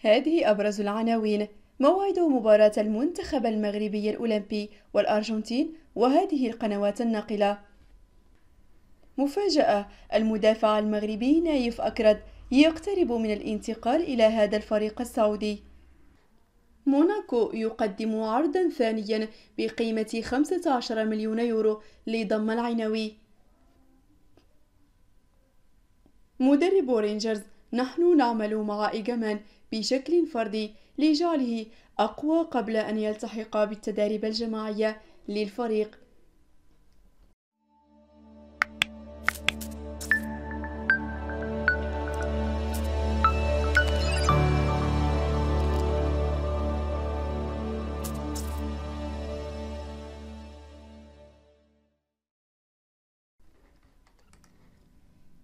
هذه أبرز العناوين موعد مباراة المنتخب المغربي الأولمبي والأرجنتين وهذه القنوات الناقلة مفاجأة المدافع المغربي نايف أكرد يقترب من الانتقال إلى هذا الفريق السعودي موناكو يقدم عرضا ثانيا بقيمة 15 مليون يورو لضم العناوي مدرب رينجرز نحن نعمل مع إيجامان بشكل فردي لجعله أقوى قبل أن يلتحق بالتدريب الجماعية للفريق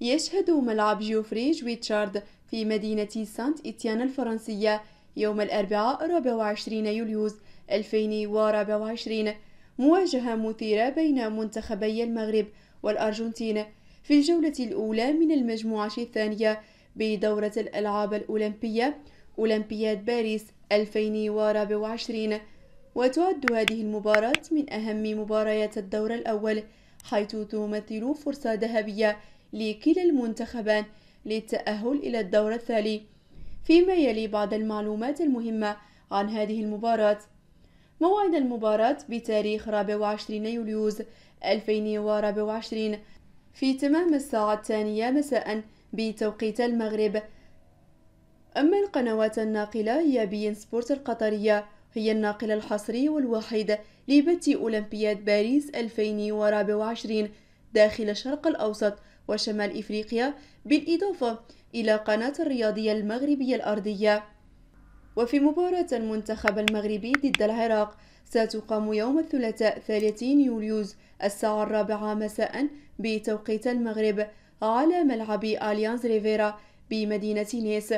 يشهد ملعب جوفري جويتشارد في مدينة سانت إتيان الفرنسية يوم الأربعاء 24 يوليوز 2024 مواجهة مثيرة بين منتخبي المغرب والأرجنتين في الجولة الأولى من المجموعة الثانية بدورة الألعاب الأولمبية أولمبياد باريس 2024 وتعد هذه المباراة من أهم مباريات الدور الأول حيث تمثل فرصة ذهبية لكلا المنتخبان للتأهل إلى الدور الثاني فيما يلي بعض المعلومات المهمة عن هذه المباراة موعد المباراة بتاريخ 24 يوليوز 2024 في تمام الساعة الثانية مساء بتوقيت المغرب أما القنوات الناقلة هي بين سبورت القطرية هي الناقل الحصري والوحيد لبث أولمبياد باريس 2024 داخل الشرق الأوسط وشمال إفريقيا بالإضافة إلى قناة الرياضية المغربية الأرضية وفي مباراة المنتخب المغربي ضد العراق ستقام يوم الثلاثاء 30 يوليوز الساعة الرابعة مساء بتوقيت المغرب على ملعب أليانز ريفيرا بمدينة نيس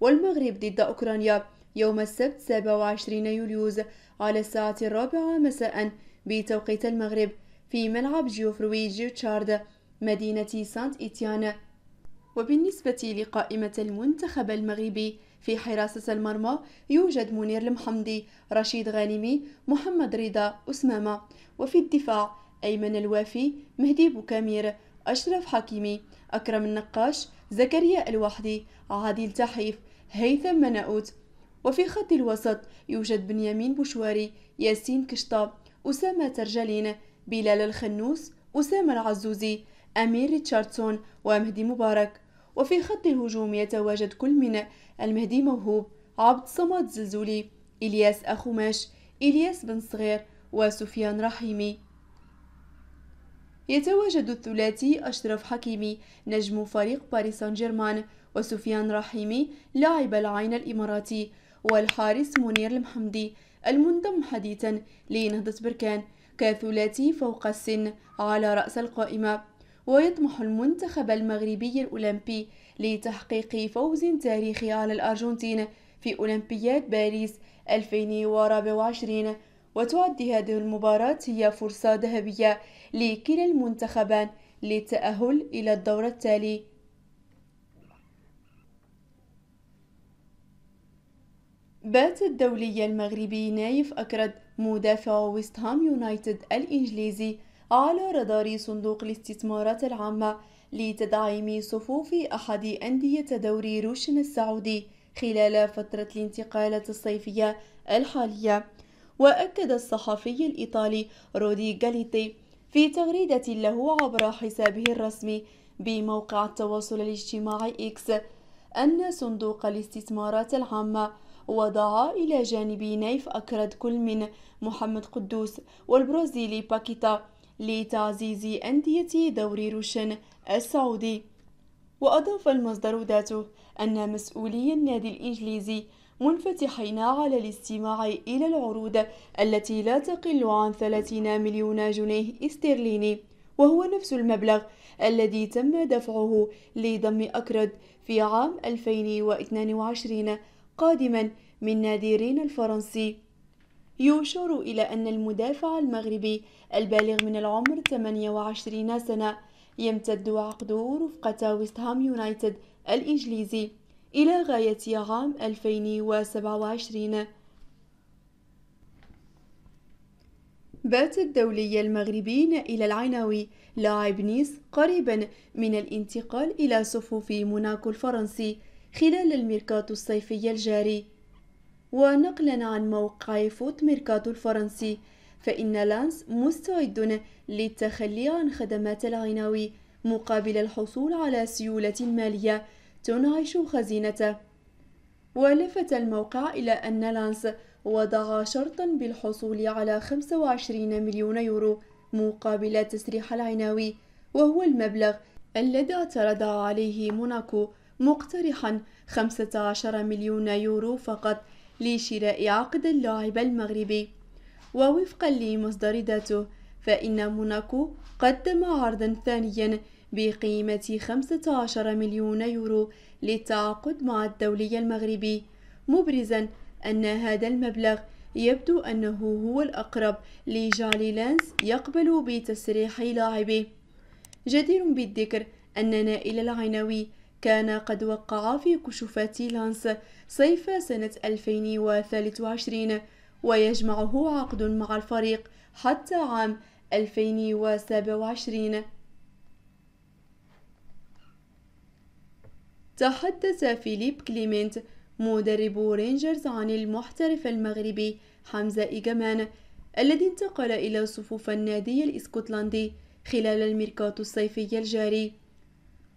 والمغرب ضد أوكرانيا يوم السبت 27 يوليوز على الساعة الرابعة مساء بتوقيت المغرب في ملعب جيوفروي جيوتشارد مدينة سانت إتيان وبالنسبة لقائمة المنتخب المغربي في حراسة المرمى يوجد منير المحمدي رشيد غانمي محمد رضا أسمامة وفي الدفاع أيمن الوافي مهدي بوكامير أشرف حكيمي أكرم النقاش زكريا الوحدي عادل تحيف هيثم مناؤوت وفي خط الوسط يوجد بنيامين بوشواري ياسين كشطاب أسامة ترجلين بلال الخنوس أسامة العزوزي أمير ريتشاردسون ومهدي مبارك وفي خط الهجوم يتواجد كل من المهدي موهوب عبد صمد زلزولي إلياس أخوماش إلياس بن صغير وسفيان رحيمي يتواجد الثلاثي أشرف حكيمي نجم فريق باريس سان جيرمان وسفيان رحيمي لاعب العين الإماراتي والحارس منير المحمدي المنضم حديثا لنهضة بركان كثلاثي فوق السن على رأس القائمة ويطمح المنتخب المغربي الأولمبي لتحقيق فوز تاريخي على الأرجنتين في أولمبياد باريس 2024 وتعد هذه المباراة هي فرصة ذهبية لكلا المنتخبان للتأهل إلى الدور التالي بات الدولي المغربي نايف أكرد مدافع ويست هام يونايتد الإنجليزي على رادار صندوق الاستثمارات العامة لتدعيم صفوف أحد أندية دوري روشن السعودي خلال فترة الانتقالات الصيفية الحالية وأكد الصحفي الإيطالي رودي غاليتي في تغريدة له عبر حسابه الرسمي بموقع التواصل الاجتماعي إكس أن صندوق الاستثمارات العامة وضع إلى جانب نيف أكرد كل من محمد قدوس والبرازيلي باكيتا لتعزيز أندية دوري روشن السعودي وأضاف المصدر ذاته أن مسؤولي النادي الإنجليزي منفتحين على الاستماع إلى العروض التي لا تقل عن 30 مليون جنيه استرليني وهو نفس المبلغ الذي تم دفعه لضم أكرد في عام 2022 قادما من نادي رين الفرنسي يشار إلى أن المدافع المغربي البالغ من العمر 28 سنة يمتد عقده رفقة ويستهام يونايتد الإنجليزي إلى غاية عام 2027 بات الدولي المغربي نائل العناوي لاعب نيس قريبا من الانتقال إلى صفوف موناكو الفرنسي خلال الميركاتو الصيفي الجاري ونقلا عن موقع فوت ميركاتو الفرنسي فإن لانس مستعد للتخلي عن خدمات العناوي مقابل الحصول على سيولة مالية تنعش خزينته ولفت الموقع إلى أن لانس وضع شرطا بالحصول على 25 مليون يورو مقابل تسريح العناوي وهو المبلغ الذي اعترض عليه موناكو مقترحا 15 مليون يورو فقط لشراء عقد اللاعب المغربي ووفقا لمصدر ذاته فإن موناكو قدم عرضا ثانيا بقيمة 15 مليون يورو للتعاقد مع الدولي المغربي مبرزا أن هذا المبلغ يبدو أنه هو الأقرب لجعل لانس يقبل بتسريح لاعبه جدير بالذكر أن نائل العنوي كان قد وقع في كشوفات لانس صيف سنة 2023 ويجمعه عقد مع الفريق حتى عام 2027 تحدث فيليب كليمنت مدرب رينجرز عن المحترف المغربي حمزة إيجامان الذي انتقل إلى صفوف النادي الإسكتلندي خلال الميركاتو الصيفي الجاري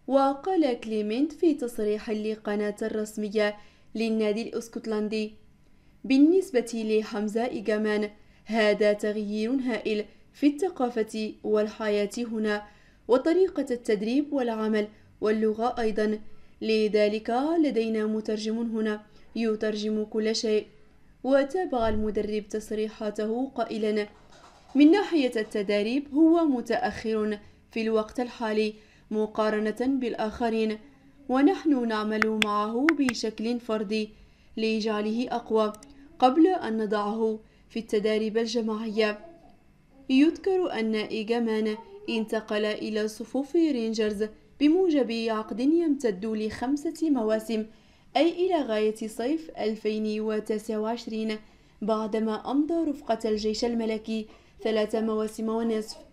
وقال كليمنت في تصريح لقناة الرسمية للنادي الأسكتلندي بالنسبة لحمزة إيجامان هذا تغيير هائل في الثقافة والحياة هنا وطريقة التدريب والعمل واللغة أيضا لذلك لدينا مترجم هنا يترجم كل شيء وتابع المدرب تصريحاته قائلا من ناحية التدريب هو متأخر في الوقت الحالي مقارنة بالآخرين ونحن نعمل معه بشكل فردي لجعله أقوى قبل أن نضعه في التدارب الجماعية يذكر أن إيجامان انتقل إلى صفوف رينجرز بموجب عقد يمتد لخمسة مواسم أي إلى غاية صيف 2029 بعدما أمضى رفقة الجيش الملكي ثلاث مواسم ونصف